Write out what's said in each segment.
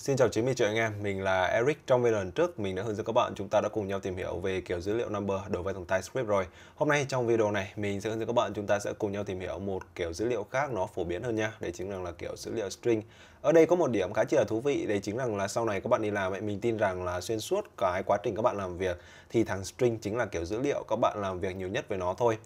Xin chào 90 triệu anh em, mình là Eric. Trong video lần trước mình đã hướng dẫn các bạn chúng ta đã cùng nhau tìm hiểu về kiểu dữ liệu number đối với thằng TypeScript rồi. Hôm nay trong video này mình sẽ hướng dẫn các bạn chúng ta sẽ cùng nhau tìm hiểu một kiểu dữ liệu khác nó phổ biến hơn nha, đấy chính là, là kiểu dữ liệu string. Ở đây có một điểm khá chi là thú vị, đấy chính là, là sau này các bạn đi làm ấy, mình tin rằng là xuyên suốt cái quá trình các bạn làm việc thì thằng string chính là kiểu dữ liệu các bạn làm việc nhiều nhất với nó thôi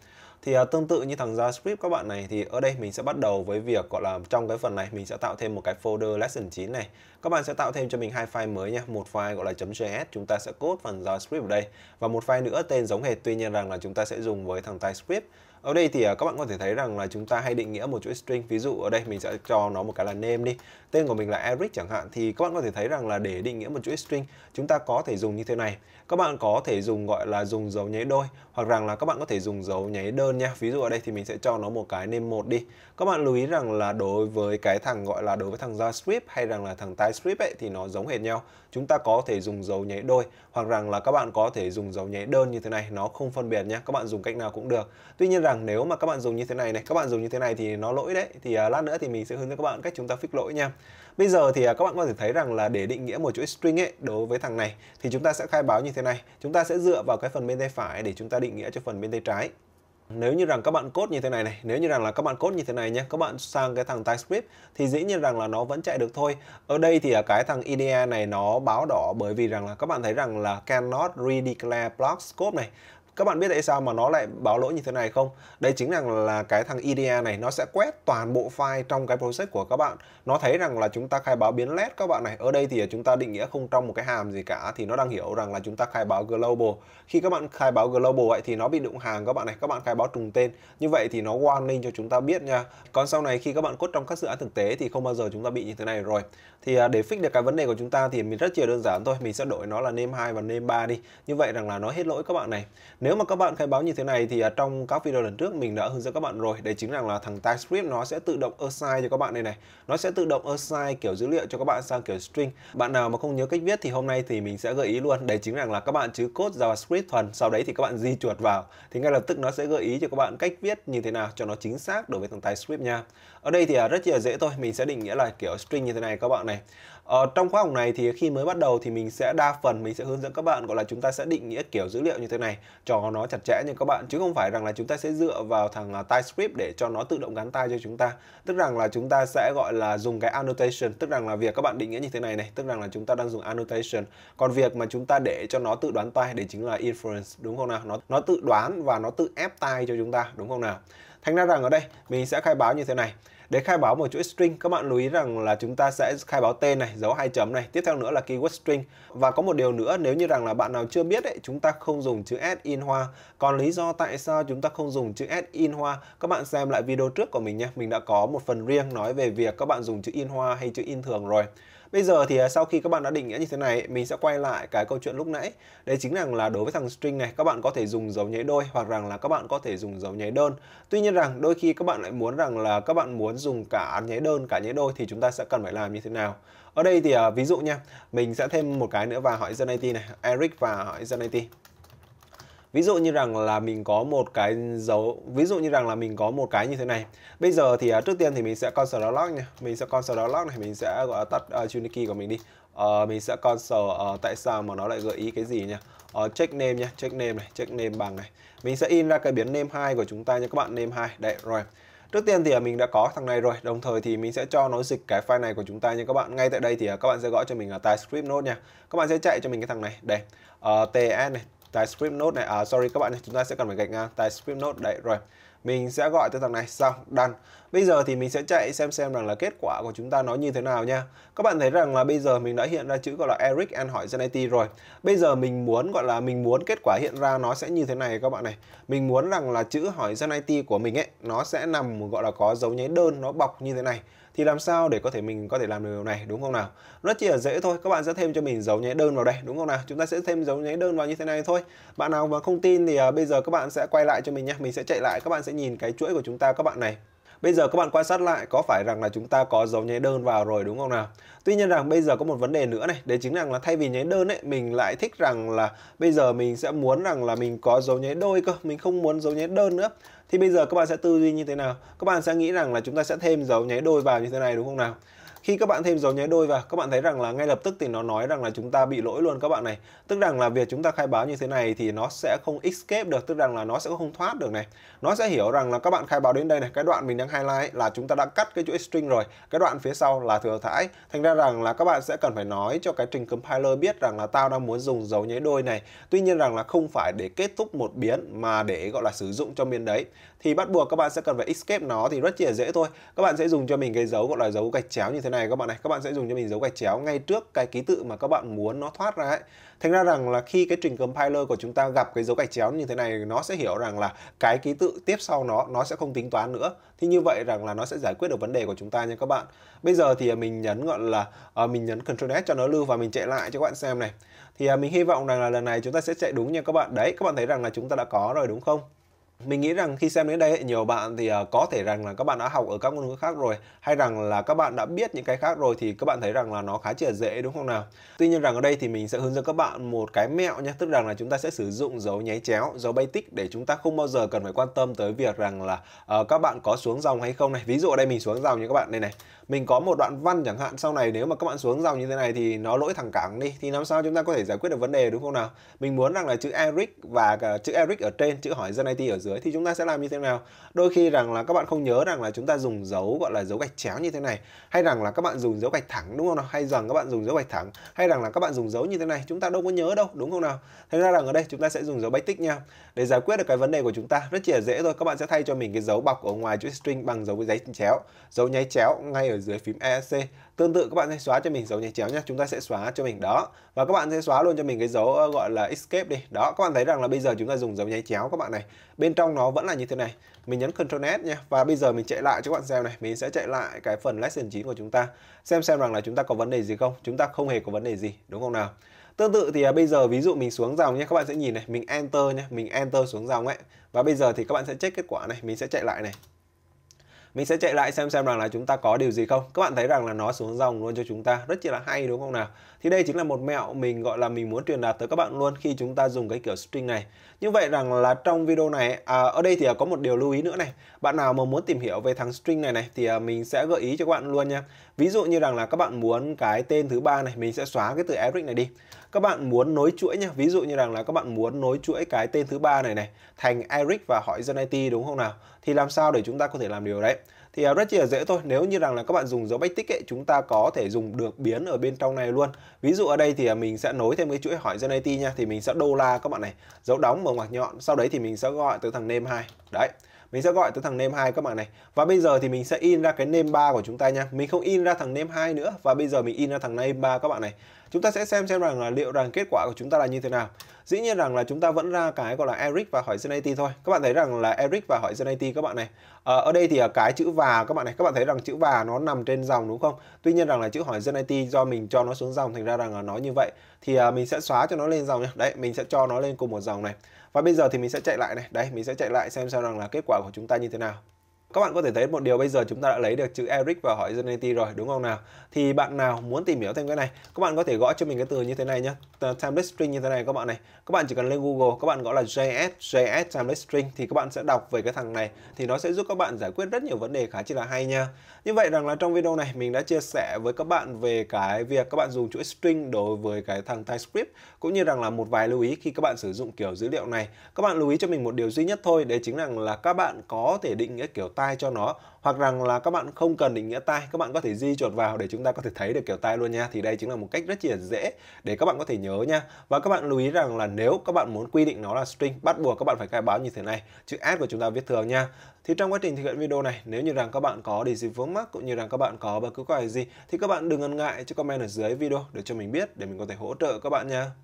thì uh, tương tự như thằng JavaScript các bạn này thì ở đây mình sẽ bắt đầu với việc gọi là trong cái phần này mình sẽ tạo thêm một cái folder lesson 9 này các bạn sẽ tạo thêm cho mình hai file mới nha một file gọi là .js chúng ta sẽ code phần JavaScript ở đây và một file nữa tên giống hệt tuy nhiên rằng là chúng ta sẽ dùng với thằng TypeScript ở đây thì à, các bạn có thể thấy rằng là chúng ta hay định nghĩa một chuỗi string ví dụ ở đây mình sẽ cho nó một cái là name đi tên của mình là Eric chẳng hạn thì các bạn có thể thấy rằng là để định nghĩa một chuỗi string chúng ta có thể dùng như thế này các bạn có thể dùng gọi là dùng dấu nháy đôi hoặc rằng là các bạn có thể dùng dấu nháy đơn nha ví dụ ở đây thì mình sẽ cho nó một cái name một đi các bạn lưu ý rằng là đối với cái thằng gọi là đối với thằng JavaScript hay rằng là thằng TypeScript ấy thì nó giống hệt nhau chúng ta có thể dùng dấu nháy đôi hoặc rằng là các bạn có thể dùng dấu nháy đơn như thế này nó không phân biệt nha các bạn dùng cách nào cũng được tuy nhiên là rằng nếu mà các bạn dùng như thế này này các bạn dùng như thế này thì nó lỗi đấy thì à, lát nữa thì mình sẽ hướng dẫn các bạn cách chúng ta fix lỗi nha bây giờ thì à, các bạn có thể thấy rằng là để định nghĩa một chuỗi string ấy đối với thằng này thì chúng ta sẽ khai báo như thế này chúng ta sẽ dựa vào cái phần bên tay phải để chúng ta định nghĩa cho phần bên tay trái nếu như rằng các bạn cốt như thế này này nếu như rằng là các bạn cốt như thế này nhé các bạn sang cái thằng TypeScript thì dĩ nhiên rằng là nó vẫn chạy được thôi ở đây thì à, cái thằng IDE này nó báo đỏ bởi vì rằng là các bạn thấy rằng là cannot redeclare block scope này các bạn biết tại sao mà nó lại báo lỗi như thế này không? Đây chính là là cái thằng IDEA này nó sẽ quét toàn bộ file trong cái process của các bạn. Nó thấy rằng là chúng ta khai báo biến led các bạn này. Ở đây thì chúng ta định nghĩa không trong một cái hàm gì cả thì nó đang hiểu rằng là chúng ta khai báo global. Khi các bạn khai báo global vậy thì nó bị đụng hàng các bạn này. Các bạn khai báo trùng tên. Như vậy thì nó warning cho chúng ta biết nha. Còn sau này khi các bạn cốt trong các dự án thực tế thì không bao giờ chúng ta bị như thế này rồi. Thì à, để fix được cái vấn đề của chúng ta thì mình rất chỉ đơn giản thôi. Mình sẽ đổi nó là name 2 và name 3 đi. Như vậy rằng là nó hết lỗi các bạn này nếu mà các bạn khai báo như thế này thì à, trong các video lần trước mình đã hướng dẫn các bạn rồi, đấy chính rằng là thằng TypeScript nó sẽ tự động assign cho các bạn đây này. Nó sẽ tự động assign kiểu dữ liệu cho các bạn sang kiểu string. Bạn nào mà không nhớ cách viết thì hôm nay thì mình sẽ gợi ý luôn, đấy chính rằng là các bạn chứ code JavaScript thuần, sau đấy thì các bạn di chuột vào thì ngay lập tức nó sẽ gợi ý cho các bạn cách viết như thế nào cho nó chính xác đối với thằng TypeScript nha. Ở đây thì à, rất là dễ thôi, mình sẽ định nghĩa là kiểu string như thế này các bạn này. Ờ, trong khóa học này thì khi mới bắt đầu thì mình sẽ đa phần mình sẽ hướng dẫn các bạn gọi là chúng ta sẽ định nghĩa kiểu dữ liệu như thế này cho nó chặt chẽ như các bạn chứ không phải rằng là chúng ta sẽ dựa vào thằng à, TypeScript để cho nó tự động gắn tay cho chúng ta. Tức rằng là chúng ta sẽ gọi là dùng cái annotation, tức rằng là việc các bạn định nghĩa như thế này này, tức rằng là chúng ta đang dùng annotation. Còn việc mà chúng ta để cho nó tự đoán tay để chính là inference đúng không nào? Nó nó tự đoán và nó tự ép tay cho chúng ta đúng không nào? Thành ra rằng ở đây mình sẽ khai báo như thế này. Để khai báo một chuỗi string, các bạn lưu ý rằng là chúng ta sẽ khai báo tên này, dấu hai chấm này, tiếp theo nữa là keyword string. Và có một điều nữa, nếu như rằng là bạn nào chưa biết ấy, chúng ta không dùng chữ s in hoa. Còn lý do tại sao chúng ta không dùng chữ s in hoa, các bạn xem lại video trước của mình nha. Mình đã có một phần riêng nói về việc các bạn dùng chữ in hoa hay chữ in thường rồi bây giờ thì à, sau khi các bạn đã định nghĩa như thế này mình sẽ quay lại cái câu chuyện lúc nãy đấy chính rằng là đối với thằng string này các bạn có thể dùng dấu nháy đôi hoặc rằng là các bạn có thể dùng dấu nháy đơn tuy nhiên rằng đôi khi các bạn lại muốn rằng là các bạn muốn dùng cả nháy đơn cả nháy đôi thì chúng ta sẽ cần phải làm như thế nào ở đây thì à, ví dụ nha mình sẽ thêm một cái nữa và hỏi Zenity này Eric và hỏi Zenity ví dụ như rằng là mình có một cái dấu ví dụ như rằng là mình có một cái như thế này bây giờ thì uh, trước tiên thì mình sẽ console log nha mình sẽ console log này mình sẽ gọi tắt uh, Unity của mình đi uh, mình sẽ console uh, tại sao mà nó lại gợi ý cái gì nha uh, ờ, check name nha check name này check name bằng này mình sẽ in ra cái biến name 2 của chúng ta nha các bạn name 2 đấy rồi Trước tiên thì à, mình đã có thằng này rồi, đồng thời thì mình sẽ cho nó dịch cái file này của chúng ta nha các bạn. Ngay tại đây thì các bạn sẽ gõ cho mình là TypeScript node nha. Các bạn sẽ chạy cho mình cái thằng này, đây, uh, ts này, tại script node này à sorry các bạn chúng ta sẽ cần phải gạch ngang tại script node đấy rồi mình sẽ gọi từ thằng này xong đăng Bây giờ thì mình sẽ chạy xem xem rằng là kết quả của chúng ta nó như thế nào nha. Các bạn thấy rằng là bây giờ mình đã hiện ra chữ gọi là Eric and hỏi gen Zenity rồi. Bây giờ mình muốn gọi là mình muốn kết quả hiện ra nó sẽ như thế này các bạn này. Mình muốn rằng là chữ hỏi gen Zenity của mình ấy nó sẽ nằm gọi là có dấu nháy đơn nó bọc như thế này thì làm sao để có thể mình có thể làm được điều này đúng không nào rất chỉ là dễ thôi các bạn sẽ thêm cho mình dấu nháy đơn vào đây đúng không nào chúng ta sẽ thêm dấu nháy đơn vào như thế này thôi bạn nào mà không tin thì à, bây giờ các bạn sẽ quay lại cho mình nhé mình sẽ chạy lại các bạn sẽ nhìn cái chuỗi của chúng ta các bạn này Bây giờ các bạn quan sát lại có phải rằng là chúng ta có dấu nháy đơn vào rồi đúng không nào? Tuy nhiên rằng bây giờ có một vấn đề nữa này, đấy chính rằng là thay vì nháy đơn ấy, mình lại thích rằng là bây giờ mình sẽ muốn rằng là mình có dấu nháy đôi cơ, mình không muốn dấu nháy đơn nữa. Thì bây giờ các bạn sẽ tư duy như thế nào? Các bạn sẽ nghĩ rằng là chúng ta sẽ thêm dấu nháy đôi vào như thế này đúng không nào? khi các bạn thêm dấu nháy đôi vào các bạn thấy rằng là ngay lập tức thì nó nói rằng là chúng ta bị lỗi luôn các bạn này tức rằng là việc chúng ta khai báo như thế này thì nó sẽ không escape được tức rằng là nó sẽ không thoát được này nó sẽ hiểu rằng là các bạn khai báo đến đây này cái đoạn mình đang highlight là chúng ta đã cắt cái chuỗi string rồi cái đoạn phía sau là thừa thãi thành ra rằng là các bạn sẽ cần phải nói cho cái trình compiler biết rằng là tao đang muốn dùng dấu nháy đôi này tuy nhiên rằng là không phải để kết thúc một biến mà để gọi là sử dụng cho biến đấy thì bắt buộc các bạn sẽ cần phải escape nó thì rất chỉ là dễ thôi các bạn sẽ dùng cho mình cái dấu gọi là dấu gạch chéo như thế này các bạn này các bạn sẽ dùng cho mình dấu gạch chéo ngay trước cái ký tự mà các bạn muốn nó thoát ra ấy thành ra rằng là khi cái trình compiler của chúng ta gặp cái dấu gạch chéo như thế này nó sẽ hiểu rằng là cái ký tự tiếp sau nó nó sẽ không tính toán nữa thì như vậy rằng là nó sẽ giải quyết được vấn đề của chúng ta nha các bạn bây giờ thì à, mình nhấn gọi là uh, mình nhấn Control S cho nó lưu và mình chạy lại cho các bạn xem này thì uh, mình hy vọng rằng là lần này chúng ta sẽ chạy đúng nha các bạn đấy các bạn thấy rằng là chúng ta đã có rồi đúng không mình nghĩ rằng khi xem đến đây nhiều bạn thì à, có thể rằng là các bạn đã học ở các ngôn ngữ khác rồi hay rằng là các bạn đã biết những cái khác rồi thì các bạn thấy rằng là nó khá chỉ là dễ đúng không nào? Tuy nhiên rằng ở đây thì mình sẽ hướng dẫn các bạn một cái mẹo nhé, tức rằng là chúng ta sẽ sử dụng dấu nháy chéo, dấu bay tích để chúng ta không bao giờ cần phải quan tâm tới việc rằng là uh, các bạn có xuống dòng hay không này. Ví dụ ở đây mình xuống dòng như các bạn đây này. Mình có một đoạn văn chẳng hạn sau này nếu mà các bạn xuống dòng như thế này thì nó lỗi thẳng cẳng đi thì làm sao chúng ta có thể giải quyết được vấn đề đúng không nào? Mình muốn rằng là chữ Eric và chữ Eric ở trên, chữ hỏi dân IT ở dưới dưới thì chúng ta sẽ làm như thế nào đôi khi rằng là các bạn không nhớ rằng là chúng ta dùng dấu gọi là dấu gạch chéo như thế này hay rằng là các bạn dùng dấu gạch thẳng đúng không nào hay rằng các bạn dùng dấu gạch thẳng hay rằng là các bạn dùng dấu như thế này chúng ta đâu có nhớ đâu đúng không nào thế ra rằng ở đây chúng ta sẽ dùng dấu bách tích nha để giải quyết được cái vấn đề của chúng ta rất chỉ là dễ thôi các bạn sẽ thay cho mình cái dấu bọc ở ngoài chữ string bằng dấu giấy chéo dấu nháy chéo ngay ở dưới phím ESC tương tự các bạn sẽ xóa cho mình dấu nháy chéo nhé chúng ta sẽ xóa cho mình đó và các bạn sẽ xóa luôn cho mình cái dấu ờ, gọi là escape đi đó các bạn thấy rằng là bây giờ chúng ta dùng dấu nháy chéo các bạn này bên trong trong nó vẫn là như thế này mình nhấn Ctrl S nha và bây giờ mình chạy lại cho các bạn xem này mình sẽ chạy lại cái phần lesson 9 của chúng ta xem xem rằng là chúng ta có vấn đề gì không chúng ta không hề có vấn đề gì đúng không nào Tương tự thì à, bây giờ ví dụ mình xuống dòng nhé các bạn sẽ nhìn này mình enter nhé mình enter xuống dòng ấy và bây giờ thì các bạn sẽ check kết quả này mình sẽ chạy lại này mình sẽ chạy lại xem xem rằng là chúng ta có điều gì không các bạn thấy rằng là nó xuống dòng luôn cho chúng ta rất chỉ là hay đúng không nào thì đây chính là một mẹo mình gọi là mình muốn truyền đạt tới các bạn luôn khi chúng ta dùng cái kiểu string này như vậy rằng là trong video này à, ở đây thì có một điều lưu ý nữa này bạn nào mà muốn tìm hiểu về thằng string này này thì à, mình sẽ gợi ý cho các bạn luôn nha ví dụ như rằng là các bạn muốn cái tên thứ ba này mình sẽ xóa cái từ Eric này đi các bạn muốn nối chuỗi nhá ví dụ như rằng là các bạn muốn nối chuỗi cái tên thứ ba này này thành Eric và hỏi dân IT đúng không nào thì làm sao để chúng ta có thể làm điều đấy thì à, rất là dễ thôi nếu như rằng là các bạn dùng dấu bách tích ấy, chúng ta có thể dùng được biến ở bên trong này luôn ví dụ ở đây thì à, mình sẽ nối thêm cái chuỗi hỏi dân IT nha thì mình sẽ đô la các bạn này dấu đóng mở ngoặc nhọn sau đấy thì mình sẽ gọi tới thằng name hai đấy mình sẽ gọi tới thằng name 2 các bạn này và bây giờ thì mình sẽ in ra cái name 3 của chúng ta nha mình không in ra thằng name 2 nữa và bây giờ mình in ra thằng name 3 các bạn này chúng ta sẽ xem xem rằng là liệu rằng kết quả của chúng ta là như thế nào dĩ nhiên rằng là chúng ta vẫn ra cái gọi là Eric và hỏi Zenity thôi các bạn thấy rằng là Eric và hỏi Zenity các bạn này à, ở đây thì cái chữ và các bạn này các bạn thấy rằng chữ và nó nằm trên dòng đúng không tuy nhiên rằng là chữ hỏi Zenity do mình cho nó xuống dòng thành ra rằng là nó như vậy thì à, mình sẽ xóa cho nó lên dòng nhé đấy mình sẽ cho nó lên cùng một dòng này và bây giờ thì mình sẽ chạy lại này đấy mình sẽ chạy lại xem xem rằng là kết quả của chúng ta như thế nào các bạn có thể thấy một điều bây giờ chúng ta đã lấy được chữ Eric và hỏi Zenity rồi đúng không nào? Thì bạn nào muốn tìm hiểu thêm cái này, các bạn có thể gõ cho mình cái từ như thế này nhé. Template string như thế này các bạn này. Các bạn chỉ cần lên Google, các bạn gõ là JS, JS template string thì các bạn sẽ đọc về cái thằng này thì nó sẽ giúp các bạn giải quyết rất nhiều vấn đề khá chi là hay nha. Như vậy rằng là trong video này mình đã chia sẻ với các bạn về cái việc các bạn dùng chuỗi string đối với cái thằng TypeScript cũng như rằng là một vài lưu ý khi các bạn sử dụng kiểu dữ liệu này. Các bạn lưu ý cho mình một điều duy nhất thôi, đấy chính là là các bạn có thể định nghĩa kiểu tai cho nó hoặc rằng là các bạn không cần định nghĩa tai các bạn có thể di chuột vào để chúng ta có thể thấy được kiểu tai luôn nha thì đây chính là một cách rất là dễ để các bạn có thể nhớ nha và các bạn lưu ý rằng là nếu các bạn muốn quy định nó là string bắt buộc các bạn phải khai báo như thế này chữ s của chúng ta viết thường nha thì trong quá trình thực hiện video này nếu như rằng các bạn có gì vướng mắc cũng như rằng các bạn có bất cứ câu hỏi gì thì các bạn đừng ngần ngại cho comment ở dưới video để cho mình biết để mình có thể hỗ trợ các bạn nha